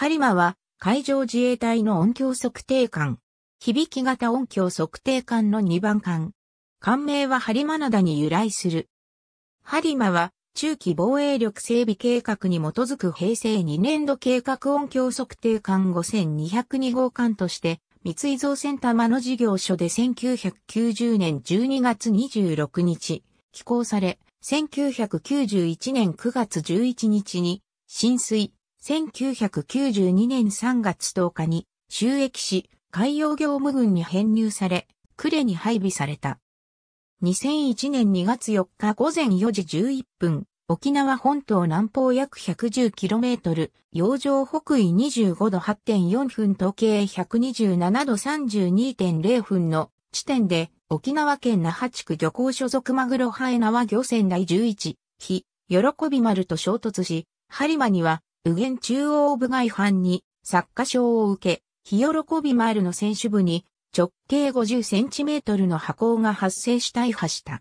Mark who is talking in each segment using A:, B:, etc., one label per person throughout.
A: ハリマは海上自衛隊の音響測定艦。響き型音響測定艦の2番艦。艦名はハリマナダに由来する。ハリマは中期防衛力整備計画に基づく平成2年度計画音響測定艦5202号艦として、三井造船玉の事業所で1990年12月26日、寄港され、1991年9月11日に、浸水、1992年3月10日に収益し、海洋業務軍に編入され、呉に配備された。2001年2月4日午前4時11分、沖縄本島南方約 110km、洋上北緯25度8.4分時計127度32.0分の地点で、沖縄県那覇地区漁港所属マグロハエナワ漁船第11、日、喜び丸と衝突し、播磨には右元中央部外藩に作家賞を受け、日喜び丸の選手部に直径50センチメートルの箱が発生した大破した。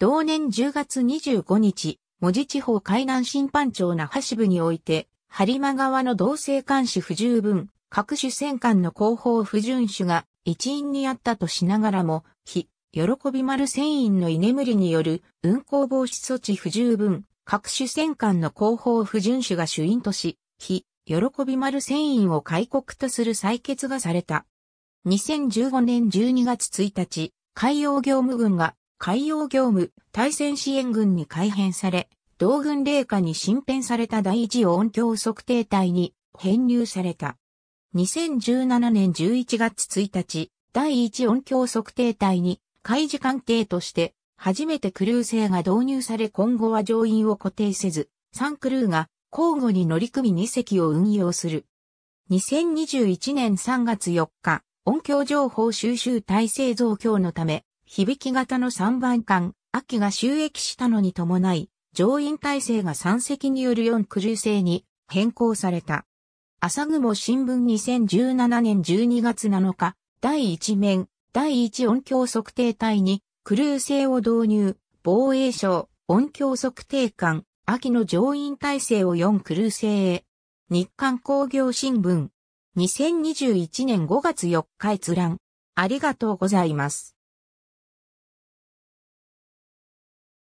A: 同年10月25日、文字地方海南審判庁那覇支部において、播磨川の同性監視不十分、各種戦艦の後方不順守が一因にあったとしながらも、日、喜び丸船員の居眠りによる運航防止措置不十分、各種戦艦の後方不順守が主因とし、非、喜び丸船員を開国とする採決がされた。2015年12月1日、海洋業務軍が海洋業務対戦支援軍に改編され、同軍霊下に新編された第一音響測定隊に編入された。2017年11月1日、第一音響測定隊に海事艦艇として初めてクルー制が導入され今後は乗員を固定せず、3クルーが交互に乗り組み2隻を運用する。2021年3月4日、音響情報収集体制増強のため、響き型の3番艦、秋が収益したのに伴い、乗員体制が3隻による4クルー制に変更された。朝雲新聞2017年12月7日、第1面、第1音響測定隊にクルー制を導入、防衛省、音響測定官、秋の上院体制を4クルー制へ。日刊工業新聞。2021年5月4日閲覧。ありがとうございます。